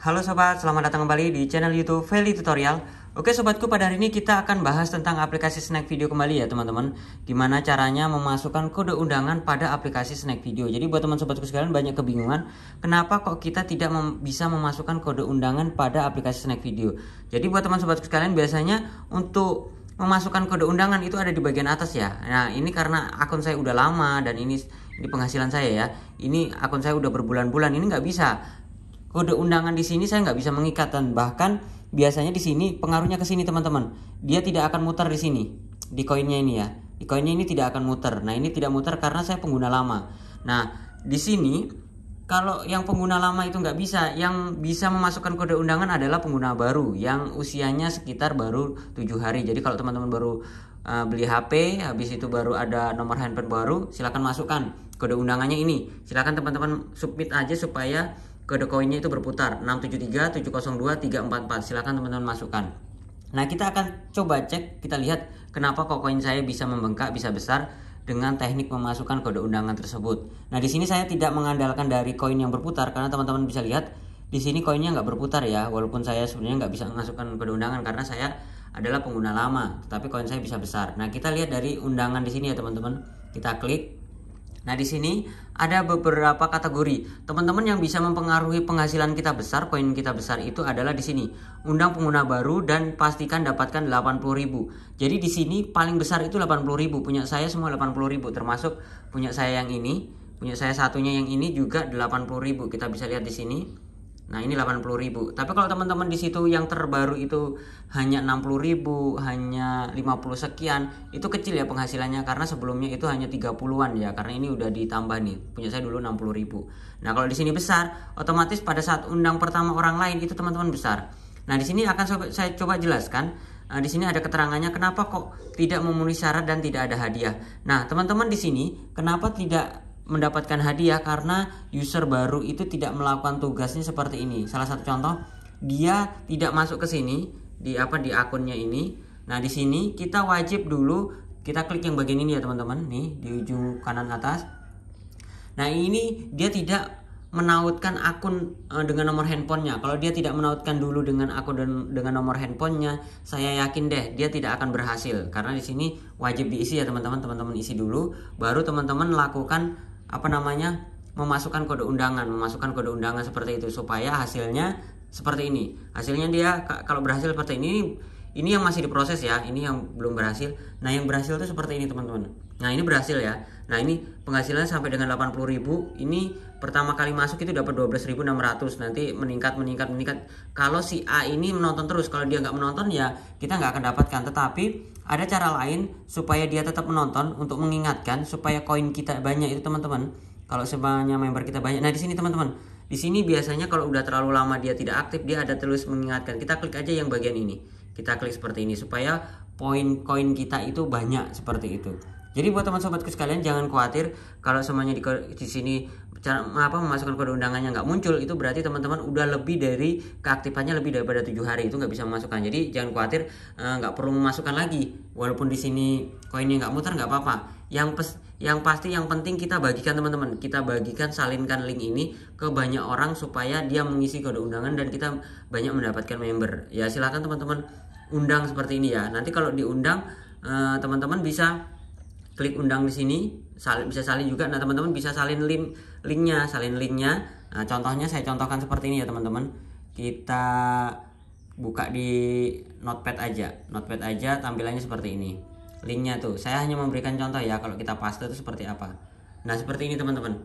Halo sobat, selamat datang kembali di channel YouTube Feli Tutorial. Oke sobatku, pada hari ini kita akan bahas tentang aplikasi Snack Video kembali ya teman-teman. Gimana caranya memasukkan kode undangan pada aplikasi Snack Video. Jadi buat teman sobatku sekalian banyak kebingungan, kenapa kok kita tidak mem bisa memasukkan kode undangan pada aplikasi Snack Video. Jadi buat teman sobatku sekalian biasanya untuk memasukkan kode undangan itu ada di bagian atas ya. Nah, ini karena akun saya udah lama dan ini ini penghasilan saya ya. Ini akun saya udah berbulan-bulan, ini nggak bisa kode undangan di sini saya nggak bisa mengikat dan bahkan biasanya di sini pengaruhnya ke sini teman-teman. Dia tidak akan muter di sini di koinnya ini ya. Di koinnya ini tidak akan muter. Nah, ini tidak muter karena saya pengguna lama. Nah, di sini kalau yang pengguna lama itu nggak bisa, yang bisa memasukkan kode undangan adalah pengguna baru yang usianya sekitar baru tujuh hari. Jadi kalau teman-teman baru eh, beli HP, habis itu baru ada nomor handphone baru, silakan masukkan kode undangannya ini. Silakan teman-teman submit aja supaya kode koinnya itu berputar 673 702 344 silakan teman-teman masukkan nah kita akan coba cek kita lihat kenapa kok koin saya bisa membengkak bisa besar dengan teknik memasukkan kode undangan tersebut nah di sini saya tidak mengandalkan dari koin yang berputar karena teman-teman bisa lihat di sini koinnya nggak berputar ya walaupun saya sebenarnya nggak bisa memasukkan kode undangan karena saya adalah pengguna lama tapi koin saya bisa besar nah kita lihat dari undangan di sini ya teman-teman kita klik Nah, di sini ada beberapa kategori. Teman-teman yang bisa mempengaruhi penghasilan kita besar, koin kita besar itu adalah di sini. Undang pengguna baru dan pastikan dapatkan 80.000. Jadi di sini paling besar itu 80.000. Punya saya semua 80.000 termasuk punya saya yang ini, punya saya satunya yang ini juga 80.000. Kita bisa lihat di sini. Nah, ini 80.000. Tapi kalau teman-teman di situ yang terbaru itu hanya 60.000, hanya 50 sekian, itu kecil ya penghasilannya karena sebelumnya itu hanya 30-an ya. Karena ini udah ditambah nih. Punya saya dulu 60.000. Nah, kalau di sini besar, otomatis pada saat undang pertama orang lain itu teman-teman besar. Nah, di sini akan saya coba jelaskan Nah, di sini ada keterangannya kenapa kok tidak memenuhi syarat dan tidak ada hadiah. Nah, teman-teman di sini kenapa tidak mendapatkan hadiah karena user baru itu tidak melakukan tugasnya seperti ini. Salah satu contoh, dia tidak masuk ke sini di apa di akunnya ini. Nah, di sini kita wajib dulu kita klik yang bagian ini ya, teman-teman. Nih, di ujung kanan atas. Nah, ini dia tidak menautkan akun eh, dengan nomor handphonenya. Kalau dia tidak menautkan dulu dengan akun dan dengan nomor handphonenya, saya yakin deh dia tidak akan berhasil. Karena di sini wajib diisi ya teman-teman, teman-teman isi dulu, baru teman-teman lakukan apa namanya memasukkan kode undangan, memasukkan kode undangan seperti itu supaya hasilnya seperti ini. Hasilnya dia kalau berhasil seperti ini ini yang masih diproses ya ini yang belum berhasil nah yang berhasil itu seperti ini teman-teman nah ini berhasil ya nah ini penghasilan sampai dengan 80.000 ini pertama kali masuk itu dapat 12.600 nanti meningkat meningkat meningkat kalau si A ini menonton terus kalau dia nggak menonton ya kita nggak akan dapatkan tetapi ada cara lain supaya dia tetap menonton untuk mengingatkan supaya koin kita banyak itu teman-teman kalau sebanyak member kita banyak nah di sini teman-teman di sini biasanya kalau udah terlalu lama dia tidak aktif dia ada terus mengingatkan kita klik aja yang bagian ini kita klik seperti ini supaya poin koin kita itu banyak seperti itu jadi buat teman sobatku sekalian jangan khawatir kalau semuanya di, di sini cara apa memasukkan kode undangannya nggak muncul itu berarti teman-teman udah lebih dari keaktifannya lebih daripada tujuh hari itu nggak bisa memasukkan jadi jangan khawatir eh, nggak uh, perlu memasukkan lagi walaupun di sini koinnya nggak muter nggak apa-apa yang pes yang pasti yang penting kita bagikan teman-teman kita bagikan salinkan link ini ke banyak orang supaya dia mengisi kode undangan dan kita banyak mendapatkan member ya silahkan teman-teman undang seperti ini ya nanti kalau diundang eh, teman-teman bisa klik undang di sini salin, bisa salin juga nah teman-teman bisa salin link linknya salin linknya nah, contohnya saya contohkan seperti ini ya teman-teman kita buka di notepad aja notepad aja tampilannya seperti ini linknya tuh saya hanya memberikan contoh ya kalau kita paste itu seperti apa nah seperti ini teman-teman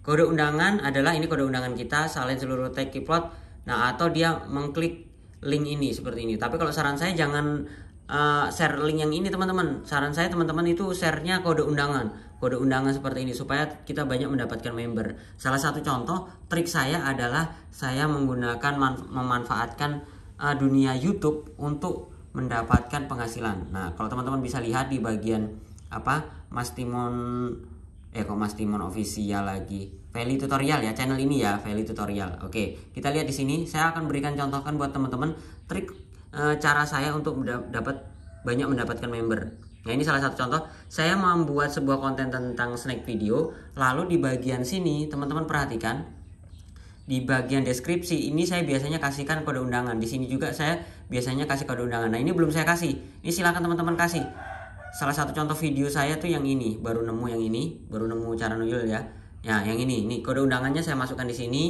kode undangan adalah ini kode undangan kita salin seluruh tag plot nah atau dia mengklik link ini seperti ini tapi kalau saran saya jangan uh, share link yang ini teman-teman saran saya teman-teman itu sharenya kode undangan kode undangan seperti ini supaya kita banyak mendapatkan member salah satu contoh trik saya adalah saya menggunakan memanfaatkan uh, dunia YouTube untuk mendapatkan penghasilan. Nah, kalau teman-teman bisa lihat di bagian apa Mas Timon eh kok Mas Timon official lagi. Value tutorial ya channel ini ya, value tutorial. Oke, kita lihat di sini saya akan berikan contohkan buat teman-teman trik e, cara saya untuk dapat banyak mendapatkan member. Nah, ini salah satu contoh. Saya membuat sebuah konten tentang snack video, lalu di bagian sini teman-teman perhatikan di bagian deskripsi ini saya biasanya kasihkan kode undangan di sini juga saya biasanya kasih kode undangan nah ini belum saya kasih ini silahkan teman-teman kasih salah satu contoh video saya tuh yang ini baru nemu yang ini baru nemu cara nuyul ya ya yang ini ini kode undangannya saya masukkan di sini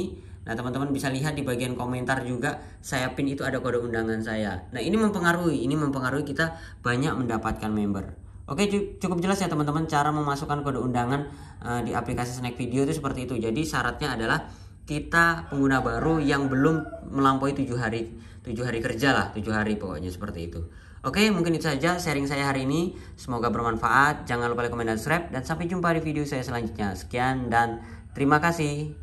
nah teman-teman bisa lihat di bagian komentar juga saya pin itu ada kode undangan saya nah ini mempengaruhi ini mempengaruhi kita banyak mendapatkan member Oke cukup jelas ya teman-teman cara memasukkan kode undangan uh, di aplikasi Snack Video itu seperti itu. Jadi syaratnya adalah kita pengguna baru yang belum melampaui tujuh hari tujuh hari kerja lah tujuh hari pokoknya seperti itu oke mungkin itu saja sharing saya hari ini semoga bermanfaat jangan lupa like comment dan subscribe dan sampai jumpa di video saya selanjutnya sekian dan terima kasih